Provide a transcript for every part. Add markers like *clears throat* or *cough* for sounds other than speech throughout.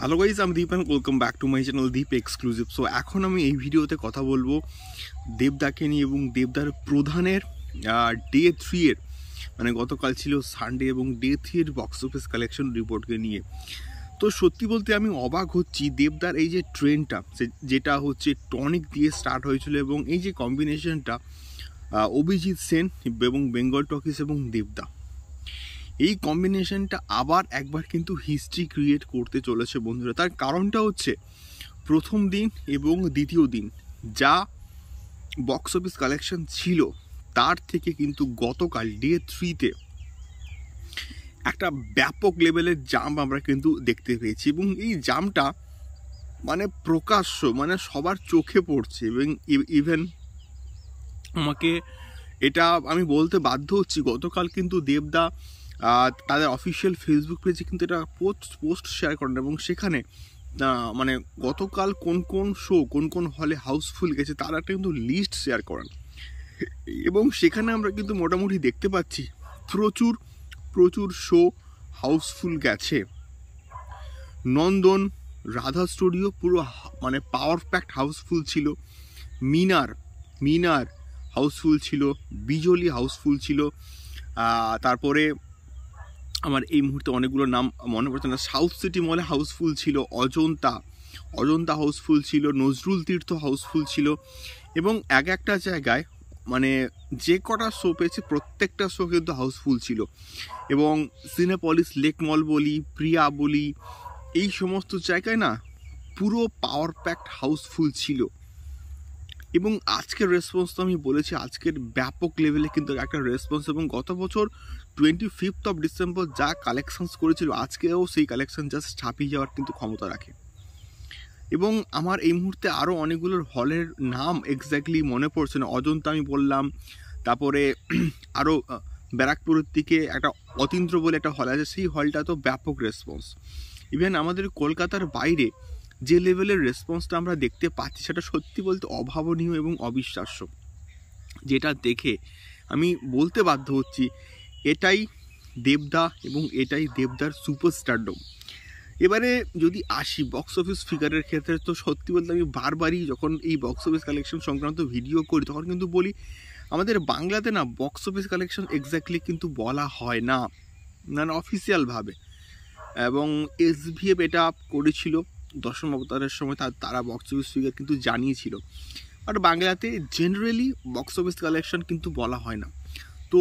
hello guys আমি Deep and welcome back to my channel Deep exclusive so এখন আমি এই ভিডিওতে কথা বলবো দেবদাকে নিয়ে এবং দেবদার প্রধানের ডে থ্রি এর মানে গতকাল ছিল সানডে এবং ডে এর বক্স অফিস কালেকশন রিপোর্টকে নিয়ে তো সত্যি বলতে আমি অবাক হচ্ছি দেবদার এই যে ট্রেনটা যেটা হচ্ছে টনিক দিয়ে স্টার্ট হয়েছিল এবং এই যে কম্বিনেশনটা অভিজিৎ সেন এবং বেঙ্গল টকিস এবং দেবদা এই কম্বিনেশনটা আবার একবার কিন্তু হিস্ট্রি ক্রিয়েট করতে চলেছে বন্ধুরা তার কারণটা হচ্ছে প্রথম দিন এবং দ্বিতীয় দিন যা বক্স অফিস কালেকশন ছিল তার থেকে কিন্তু গতকাল ডে থ্রিতে একটা ব্যাপক লেভেলের জাম আমরা কিন্তু দেখতে পেয়েছি এবং এই জামটা মানে প্রকাশ্য মানে সবার চোখে পড়ছে এবং ইভেন e- আমাকে এটা আমি বলতে বাধ্য হচ্ছি গতকাল কিন্তু দেবদা তাদের অফিসিয়াল ফেসবুক পেজে কিন্তু এটা পোস্ট পোস্ট শেয়ার করেন এবং সেখানে মানে গতকাল কোন কোন শো কোন কোন হলে হাউসফুল গেছে তার একটা কিন্তু লিস্ট শেয়ার করেন এবং সেখানে আমরা কিন্তু মোটামুটি দেখতে পাচ্ছি প্রচুর প্রচুর শো হাউসফুল গেছে নন্দন রাধা স্টুডিও পুরো মানে পাওয়ার প্যাক্ট হাউসফুল ছিল মিনার মিনার হাউসফুল ছিল বিজলি হাউসফুল ছিল তারপরে আমার এই মুহূর্তে অনেকগুলো নাম মনে পড়ছে না সাউথ সিটি মলে হাউসফুল ছিল অজন্তা অজন্তা হাউসফুল ছিল নজরুল তীর্থ হাউসফুল ছিল এবং এক একটা জায়গায় মানে যে কটা শো পেয়েছে প্রত্যেকটা শো কিন্তু হাউসফুল ছিল এবং সিনেপলিস লেক মল বলি প্রিয়া বলি এই সমস্ত জায়গায় না পুরো পাওয়ার প্যাক্ট হাউসফুল ছিল এবং আজকের রেসপন্স তো আমি বলেছি আজকের ব্যাপক লেভেলে কিন্তু একটা রেসপন্স এবং গত বছর টোয়েন্টি ফিফথ অফ ডিসেম্বর যা কালেকশানস করেছিল আজকেও সেই কালেকশন জাস্ট ছাপিয়ে যাওয়ার কিন্তু ক্ষমতা রাখে এবং আমার এই মুহূর্তে আরও অনেকগুলোর হলের নাম এক্স্যাক্টলি মনে পড়ছে না অজন্তা আমি বললাম তারপরে *clears throat* আরও ব্যারাকপুরের দিকে একটা অতীন্দ্র বলে একটা হল আছে সেই হলটা তো ব্যাপক রেসপন্স ইভেন আমাদের কলকাতার বাইরে যে লেভেলের রেসপন্সটা আমরা দেখতে পাচ্ছি সেটা সত্যি বলতে অভাবনীয় এবং অবিশ্বাস্য যেটা দেখে আমি বলতে বাধ্য হচ্ছি এটাই দেবদা এবং এটাই দেবদার সুপারস্টারডম এবারে যদি আসি বক্স অফিস ফিগারের ক্ষেত্রে তো সত্যি বলতে আমি বারবারই যখন এই বক্স অফিস কালেকশন সংক্রান্ত ভিডিও করি তখন কিন্তু বলি আমাদের বাংলাতে না বক্স অফিস কালেকশন এক্স্যাক্টলি কিন্তু বলা হয় না না অফিসিয়ালভাবে এবং এস ভি এফ এটা করেছিল দশম অবতারের সময় তারা বক্স অফিস ফিগার কিন্তু জানিয়েছিল বাট বাংলাতে জেনারেলি বক্স অফিস কালেকশন কিন্তু বলা হয় না তো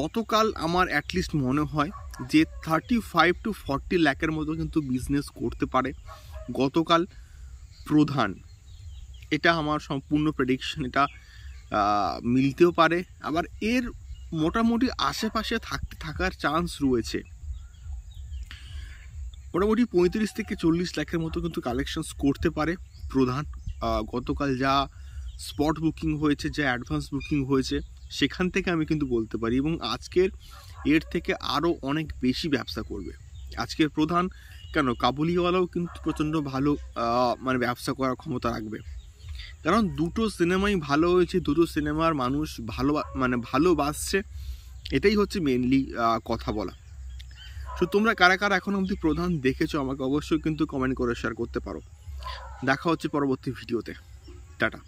গতকাল আমার অ্যাটলিস্ট মনে হয় যে থার্টি ফাইভ টু ফর্টি ল্যাকের মতো কিন্তু বিজনেস করতে পারে গতকাল প্রধান এটা আমার সম্পূর্ণ প্রেডিকশন এটা মিলতেও পারে আবার এর মোটামুটি আশেপাশে থাকতে থাকার চান্স রয়েছে মোটামুটি পঁয়ত্রিশ থেকে চল্লিশ লাখের মতো কিন্তু কালেকশনস করতে পারে প্রধান গতকাল যা স্পট বুকিং হয়েছে যা অ্যাডভান্স বুকিং হয়েছে সেখান থেকে আমি কিন্তু বলতে পারি এবং আজকের এর থেকে আরও অনেক বেশি ব্যবসা করবে আজকের প্রধান কেন কাবুলিওয়ালাও কিন্তু প্রচণ্ড ভালো মানে ব্যবসা করার ক্ষমতা রাখবে কারণ দুটো সিনেমাই ভালো হয়েছে দুটো সিনেমার মানুষ ভালো মানে ভালোবাসছে এটাই হচ্ছে মেনলি কথা বলা সো তোমরা কারা কারা এখন অবধি প্রধান দেখেছো আমাকে অবশ্যই কিন্তু কমেন্ট করে শেয়ার করতে পারো দেখা হচ্ছে পরবর্তী ভিডিওতে টাটা